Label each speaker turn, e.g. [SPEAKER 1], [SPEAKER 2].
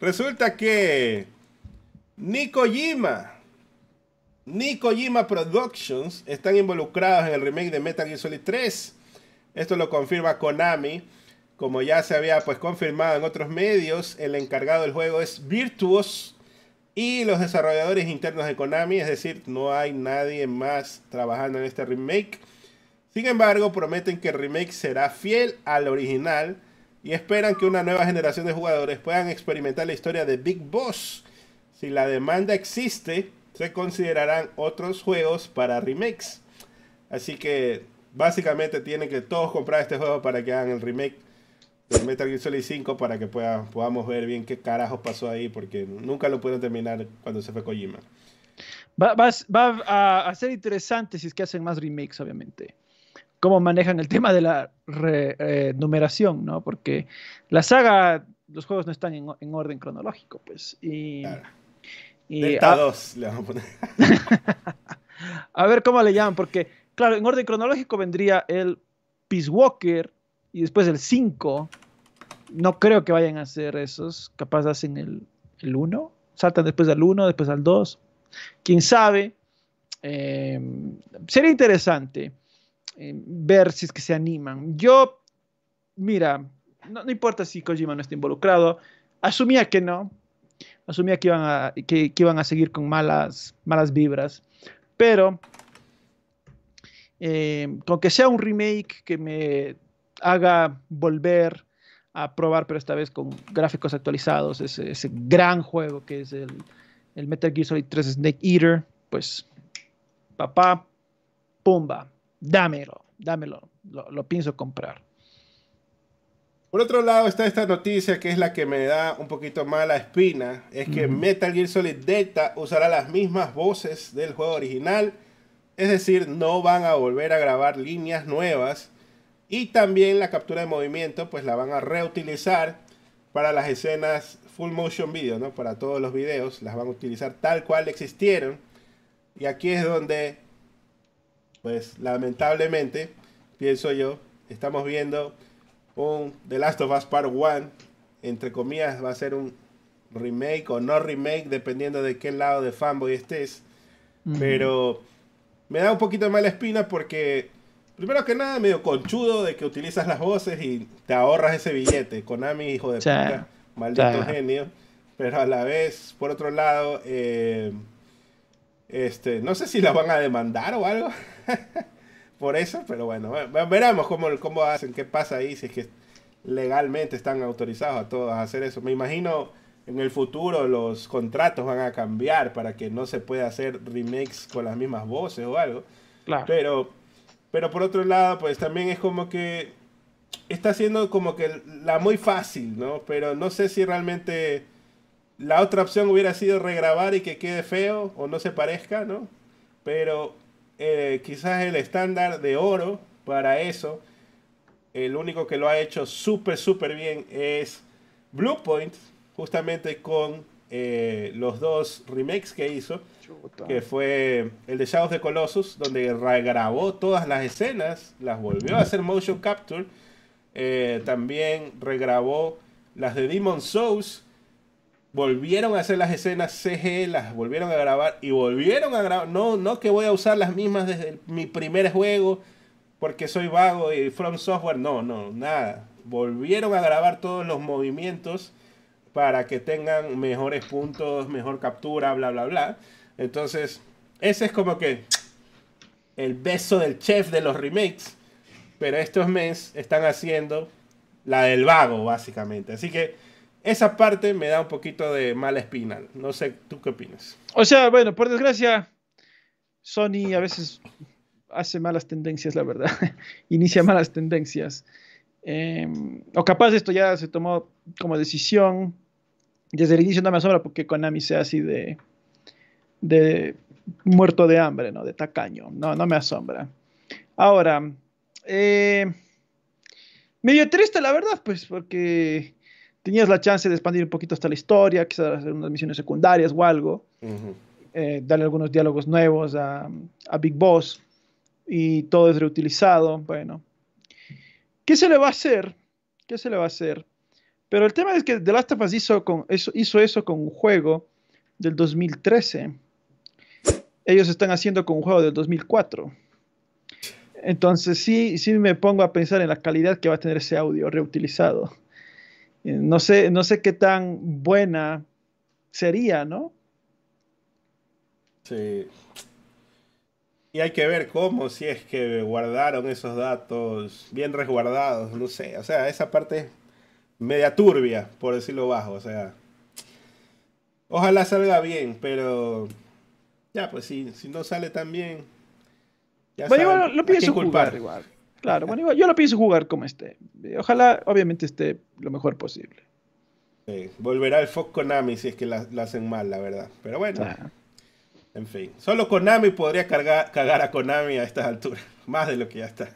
[SPEAKER 1] Resulta que Nico Jima, Productions están involucrados en el remake de Metal Gear Solid 3. Esto lo confirma Konami. Como ya se había pues confirmado en otros medios, el encargado del juego es Virtuos y los desarrolladores internos de Konami, es decir, no hay nadie más trabajando en este remake. Sin embargo, prometen que el remake será fiel al original y esperan que una nueva generación de jugadores puedan experimentar la historia de Big Boss. Si la demanda existe, se considerarán otros juegos para remakes. Así que básicamente tienen que todos comprar este juego para que hagan el remake de Metal Gear Solid 5 para que podamos ver bien qué carajos pasó ahí, porque nunca lo pudieron terminar cuando se fue Kojima.
[SPEAKER 2] Va, a ser interesante si es que hacen más remakes, obviamente cómo manejan el tema de la renumeración, eh, numeración, ¿no? Porque la saga, los juegos no están en, orden cronológico, pues. Y, a, le vamos a poner. a ver cómo le llaman, porque, claro, en orden cronológico vendría el Peace Walker y después el 5. No creo que vayan a hacer esos. Capaz hacen el, 1. Saltan después al 1, después al 2. Quién sabe. Eh, sería interesante. Eh, ver si es que se animan. Yo, mira, no, importa si Kojima no está involucrado, asumía que no, asumía que iban a, que, iban a seguir con malas, malas vibras, pero eh, con que sea un remake que me haga volver a probar, pero esta vez con gráficos actualizados, ese, ese gran juego que es el, el Metal Gear Solid 3 Snake Eater, pues papá, pumba, dámelo, dámelo, lo, pienso comprar. Por otro lado está esta noticia
[SPEAKER 1] que es la que me da un poquito mala espina, es que Metal Gear Solid Delta usará las mismas voces del juego original, es decir, no van a volver a grabar líneas nuevas y también la captura de movimiento pues la van a reutilizar para las escenas full motion video, ¿no? Para todos los videos las van a utilizar tal cual existieron. Y aquí es donde pues lamentablemente, pienso yo, estamos viendo un The Last of Us Part 1, entre comillas, va a ser un remake o no remake, dependiendo de qué lado de fanboy estés. Pero me da un poquito de mala espina porque, primero que nada, medio conchudo de que utilizas las voces y te ahorras ese billete. Konami, hijo de puta, maldito genio. Pero a la vez, por otro lado, eh, este, no sé si la van a demandar o algo por eso, pero bueno, veremos cómo, cómo hacen, qué pasa ahí, si es que legalmente están autorizados a todos a hacer eso. Me imagino en el futuro los contratos van a cambiar para que no se pueda hacer remakes con las mismas voces o algo. Claro. Pero, pero por otro lado, pues también es como que está siendo como que la muy fácil, ¿no? Pero no sé si realmente la otra opción hubiera sido regrabar y que quede feo o no se parezca, ¿no? Pero eh, quizás el estándar de oro para eso, el único que lo ha hecho súper, súper bien es Bluepoint, justamente con eh, los dos remakes que hizo, que fue el de Shadows de Colossus, donde regrabó todas las escenas, las volvió a hacer motion capture, eh, también regrabó las de Demon Souls, volvieron a hacer las escenas CG, las volvieron a grabar y volvieron a grabar. No, no que voy a usar las mismas desde mi primer juego porque soy vago y From Software. No, no, nada. Volvieron a grabar todos los movimientos para que tengan mejores puntos, mejor captura, bla, bla, bla. Entonces, ese es como que el beso del chef de los remakes. Pero estos mes están haciendo la del vago, básicamente. Así que esa parte me da un poquito de mala espina. No sé, ¿tú qué opinas?
[SPEAKER 2] O sea, bueno, por desgracia, Sony a veces hace malas tendencias, la verdad. Inicia malas tendencias. Em, o capaz esto ya se tomó como decisión. Desde el inicio no me asombra porque Konami sea así de, de muerto de hambre, ¿no? De tacaño. No, no me asombra. Ahora, eh, medio triste la verdad, pues, porque tenías la chance de expandir un poquito hasta la historia, quizás hacer unas misiones secundarias o algo, eh, darle algunos diálogos nuevos a, Big Boss y todo es reutilizado. Bueno, ¿qué se le va a hacer? ¿Qué se le va a hacer? Pero el tema es que The Last of Us hizo, con, eso, hizo eso con un juego del 2013. Ellos están haciendo con un juego del 2004. Entonces sí, sí me pongo a pensar en la calidad que va a tener ese audio reutilizado. Eh, no sé, no sé qué tan buena sería, ¿no?
[SPEAKER 1] Sí. Y hay que ver cómo, si es que guardaron esos datos bien resguardados, no sé. O sea, esa parte media turbia, por decirlo bajo. O sea, ojalá salga bien, pero ya, pues si, si no sale tan bien, ya bueno, lo pienso culpar.
[SPEAKER 2] Claro, bueno, yo lo pienso jugar como esté. Eh, ojalá, obviamente, esté lo mejor posible.
[SPEAKER 1] Sí, volverá el Fox Konami si es que la, hacen mal, la verdad. Pero bueno, en fin. Solo Konami podría cargar, cagar a Konami a estas alturas, más de lo que ya está.